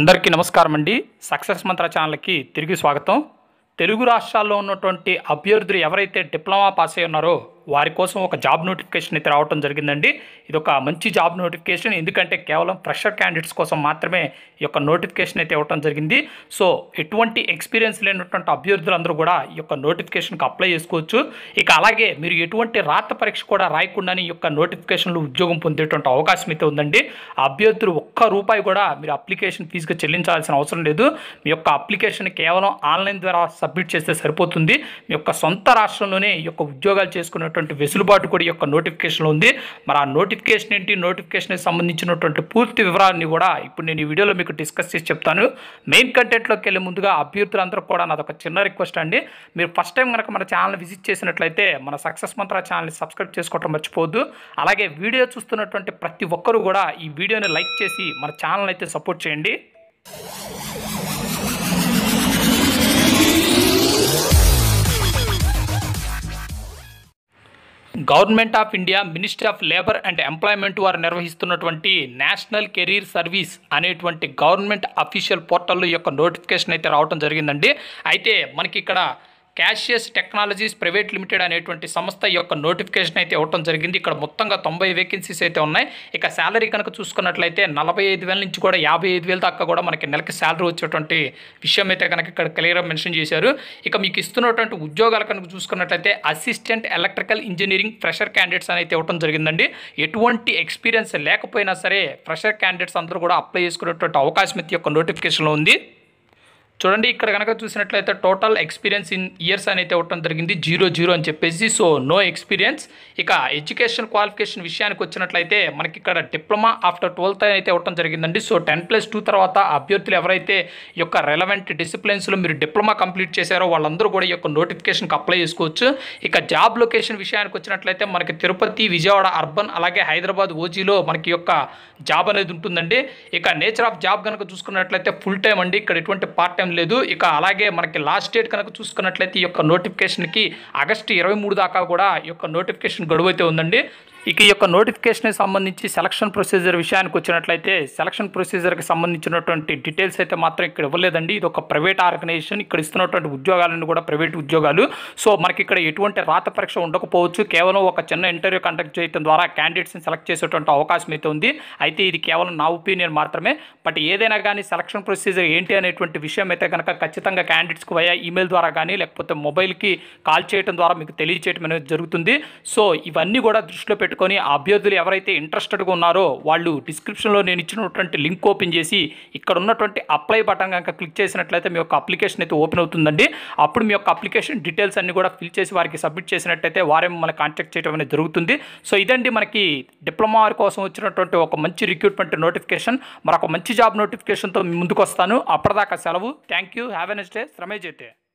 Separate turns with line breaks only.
అందరికీ నమస్కారం అండి సక్సెస్ మంత్ర ఛానల్కి తిరిగి స్వాగతం తెలుగు రాష్ట్రాల్లో ఉన్నటువంటి అభ్యర్థులు ఎవరైతే డిప్లొమా పాస్ అయ్యి ఉన్నారో వారి కోసం ఒక జాబ్ నోటిఫికేషన్ అయితే రావడం జరిగిందండి ఇది ఒక మంచి జాబ్ నోటిఫికేషన్ ఎందుకంటే కేవలం ఫ్రెషర్ క్యాండిడేట్స్ కోసం మాత్రమే ఈ యొక్క నోటిఫికేషన్ అయితే ఇవ్వడం జరిగింది సో ఎటువంటి ఎక్స్పీరియన్స్ లేనటువంటి అభ్యర్థులందరూ కూడా ఈ యొక్క నోటిఫికేషన్కి అప్లై చేసుకోవచ్చు ఇక అలాగే మీరు ఎటువంటి రాత పరీక్ష కూడా రాయకుండానే ఈ యొక్క నోటిఫికేషన్లు ఉద్యోగం పొందేటువంటి అవకాశం అయితే ఉందండి అభ్యర్థులు ఒక్క రూపాయి కూడా మీరు అప్లికేషన్ ఫీజుగా చెల్లించాల్సిన అవసరం లేదు మీ యొక్క అప్లికేషన్ కేవలం ఆన్లైన్ ద్వారా సబ్మిట్ చేస్తే సరిపోతుంది మీ యొక్క సొంత రాష్ట్రంలోనే ఈ యొక్క ఉద్యోగాలు చేసుకునే ఉన్నటువంటి వెసులుబాటు కూడా యొక్క నోటిఫికేషన్లో ఉంది మరి ఆ నోటిఫికేషన్ ఏంటి నోటిఫికేషన్కి సంబంధించినటువంటి పూర్తి వివరాన్ని కూడా ఇప్పుడు నేను ఈ వీడియోలో మీకు డిస్కస్ చేసి చెప్తాను మెయిన్ కంటెంట్లోకి వెళ్ళే ముందుగా అభ్యర్థులందరూ కూడా నాదొక చిన్న రిక్వెస్ట్ అండి మీరు ఫస్ట్ టైం కనుక మన ఛానల్ విజిట్ చేసినట్లయితే మన సక్సెస్ మంత్ర ఛానల్ని సబ్స్క్రైబ్ చేసుకోవటం మర్చిపోవద్దు అలాగే వీడియో చూస్తున్నటువంటి ప్రతి ఒక్కరూ కూడా ఈ వీడియోని లైక్ చేసి మన ఛానల్ అయితే సపోర్ట్ చేయండి government of India ministry of labour and employment వారు నిర్వహిస్తున్నటువంటి నేషనల్ కెరీర్ సర్వీస్ అనేటువంటి గవర్నమెంట్ అఫీషియల్ పోర్టల్లో యొక్క నోటిఫికేషన్ అయితే రావడం జరిగిందండి అయితే మనకి ఇక్కడ క్యాషియస్ టెక్నాలజీస్ ప్రైవేట్ లిమిటెడ్ అనేటువంటి సంస్థ యొక్క నోటిఫికేషన్ అయితే ఇవ్వడం జరిగింది ఇక్కడ మొత్తంగా తొంభై వేకెన్సీస్ అయితే ఉన్నాయి ఇక శాలరీ కనుక చూసుకున్నట్లయితే నలభై ఐదు వేల నుంచి కూడా యాభై ఐదు దాకా కూడా మనకి నెలకి శాలరీ వచ్చేటువంటి విషయం అయితే కనుక ఇక్కడ క్లియర్గా మెన్షన్ చేశారు ఇక మీకు ఇస్తున్నటువంటి ఉద్యోగాల కనుక చూసుకున్నట్లయితే assistant electrical engineering fresher candidates అని అయితే ఇవ్వడం జరిగిందండి ఎటువంటి ఎక్స్పీరియన్స్ లేకపోయినా సరే ఫ్రెషర్ క్యాండిడేట్స్ అందరూ కూడా అప్లై చేసుకునేటువంటి అవకాశం అయితే యొక్క నోటిఫికేషన్లో ఉంది చూడండి ఇక్కడ కనుక చూసినట్లయితే టోటల్ ఎక్స్పీరియన్స్ ఇన్ ఇయర్స్ అని అయితే ఉండటం జరిగింది జీరో జీరో అని చెప్పేసి సో నో ఎక్స్పీరియన్స్ ఇక ఎడ్యుకేషన్ క్వాలిఫికేషన్ విషయానికి వచ్చినట్లయితే మనకి ఇక్కడ డిప్లొమా ఆఫ్టర్ ట్వెల్త్ అయితే ఉండటం జరిగిందండి సో టెన్ ప్లస్ టూ తర్వాత అభ్యర్థులు ఎవరైతే యొక్క రెలవెంట్ డిసిప్లిన్స్లో మీరు డిప్లొమా కంప్లీట్ చేశారో వాళ్ళందరూ కూడా ఈ యొక్క నోటిఫికేషన్కి అప్లై చేసుకోవచ్చు ఇక జాబ్ లొకేషన్ విషయానికి వచ్చినట్లయితే మనకి తిరుపతి విజయవాడ అర్బన్ అలాగే హైదరాబాద్ ఓజీలో మనకి యొక్క జాబ్ అనేది ఉంటుందండి ఇక నేచర్ ఆఫ్ జాబ్ కనుక చూసుకున్నట్లయితే ఫుల్ టైం అండి ఇక్కడ ఎటువంటి పార్ట్ టైం అవకాశం లేదు ఇక అలాగే మనకి లాస్ట్ డేట్ కనుక చూసుకున్నట్లయితే ఈ యొక్క నోటిఫికేషన్కి ఆగస్టు ఇరవై మూడు దాకా కూడా ఈ యొక్క నోటిఫికేషన్ గడువు అయితే ఉందండి ఇక ఈ యొక్క నోటిఫికేషన్కి సంబంధించి సెలక్షన్ ప్రొసీజర్ విషయానికి వచ్చినట్లయితే సెలక్షన్ ప్రొసీజర్కి సంబంధించినటువంటి డీటెయిల్స్ అయితే మాత్రం ఇక్కడ ఇవ్వలేదండి ఇది ఒక ప్రైవేట్ ఆర్గనైజేషన్ ఇక్కడ ఇస్తున్నటువంటి ఉద్యోగాలను కూడా ప్రైవేట్ ఉద్యోగాలు సో మనకి ఇక్కడ ఎటువంటి రాత పరీక్ష ఉండకపోవచ్చు కేవలం ఒక చిన్న ఇంటర్వ్యూ కండక్ట్ చేయడం ద్వారా క్యాండిడేట్స్ని సెలెక్ట్ చేసేటువంటి అవకాశం అయితే ఉంది అయితే ఇది కేవలం నా ఒపీనియన్ మాత్రమే బట్ ఏదైనా కానీ సెలక్షన్ ప్రొసీజర్ ఏంటి అనేటువంటి విషయం అయితే కనుక ఖచ్చితంగా క్యాండిడేట్స్కి వయా ఈమెయిల్ ద్వారా కానీ లేకపోతే మొబైల్కి కాల్ చేయడం ద్వారా మీకు తెలియజేయడం అనేది జరుగుతుంది సో ఇవన్నీ కూడా దృష్టిలో పెట్టు పెట్టుకొని ఆ అభ్యర్థులు ఎవరైతే ఇంట్రెస్టెడ్గా ఉన్నారో వాళ్ళు డిస్క్రిప్షన్లో నేను ఇచ్చినటువంటి లింక్ ఓపెన్ చేసి ఇక్కడ ఉన్నటువంటి అప్లై బటన్ కనుక క్లిక్ చేసినట్లయితే మీ యొక్క అప్లికేషన్ అయితే ఓపెన్ అవుతుందండి అప్పుడు మీ యొక్క అప్లికేషన్ డీటెయిల్స్ అన్ని కూడా ఫిల్ చేసి వారికి సబ్మిట్ చేసినట్లయితే వారే మిమ్మల్ని కాంటాక్ట్ చేయడం అనేది జరుగుతుంది సో ఇదండి మనకి డిప్లొమా కోసం వచ్చినటువంటి ఒక మంచి రిక్రూట్మెంట్ నోటిఫికేషన్ మరొక మంచి జాబ్ నోటిఫికేషన్తో ముందుకు వస్తాను అప్పటిదాకా సెలవు thank you have a next day శ్రమే